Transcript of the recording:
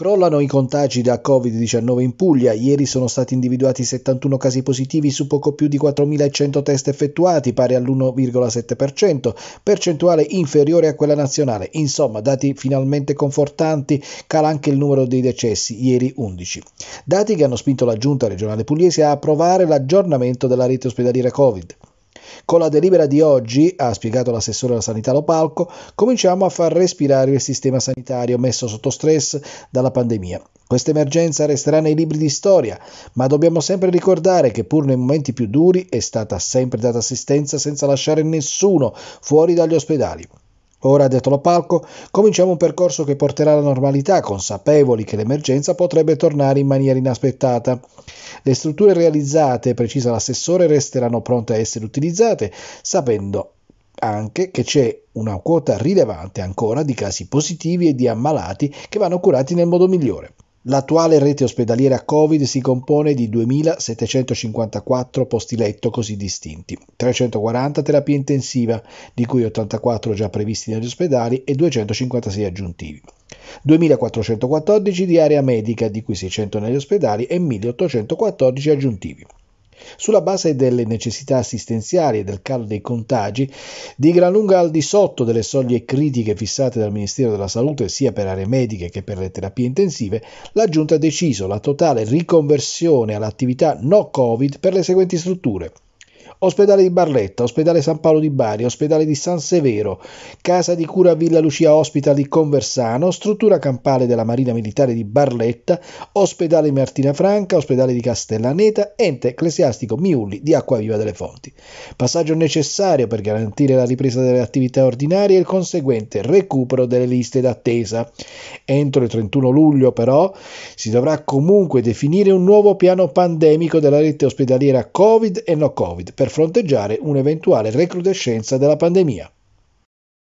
Crollano i contagi da Covid-19 in Puglia. Ieri sono stati individuati 71 casi positivi su poco più di 4.100 test effettuati, pari all'1,7%, percentuale inferiore a quella nazionale. Insomma, dati finalmente confortanti, cala anche il numero dei decessi, ieri 11. Dati che hanno spinto la Giunta regionale pugliese a approvare l'aggiornamento della rete ospedaliera Covid. Con la delibera di oggi, ha spiegato l'assessore alla sanità Lopalco, cominciamo a far respirare il sistema sanitario messo sotto stress dalla pandemia. Questa emergenza resterà nei libri di storia, ma dobbiamo sempre ricordare che pur nei momenti più duri è stata sempre data assistenza senza lasciare nessuno fuori dagli ospedali. Ora, dietro al palco, cominciamo un percorso che porterà alla normalità, consapevoli che l'emergenza potrebbe tornare in maniera inaspettata. Le strutture realizzate, precisa l'assessore, resteranno pronte a essere utilizzate, sapendo anche che c'è una quota rilevante ancora di casi positivi e di ammalati che vanno curati nel modo migliore. L'attuale rete ospedaliera Covid si compone di 2.754 posti letto così distinti, 340 terapie intensiva, di cui 84 già previsti negli ospedali e 256 aggiuntivi, 2.414 di area medica, di cui 600 negli ospedali e 1.814 aggiuntivi sulla base delle necessità assistenziali e del calo dei contagi, di gran lunga al di sotto delle soglie critiche fissate dal Ministero della Salute sia per aree mediche che per le terapie intensive, la Giunta ha deciso la totale riconversione all'attività no Covid per le seguenti strutture. Ospedale di Barletta, Ospedale San Paolo di Bari, Ospedale di San Severo, Casa di Cura Villa Lucia Hospital di Conversano, Struttura Campale della Marina Militare di Barletta, Ospedale Martina Franca, Ospedale di Castellaneta, Ente Ecclesiastico Miulli di Acquaviva delle Fonti. Passaggio necessario per garantire la ripresa delle attività ordinarie e il conseguente recupero delle liste d'attesa. Entro il 31 luglio però si dovrà comunque definire un nuovo piano pandemico della rete ospedaliera Covid e no Covid per per fronteggiare un'eventuale recrudescenza della pandemia.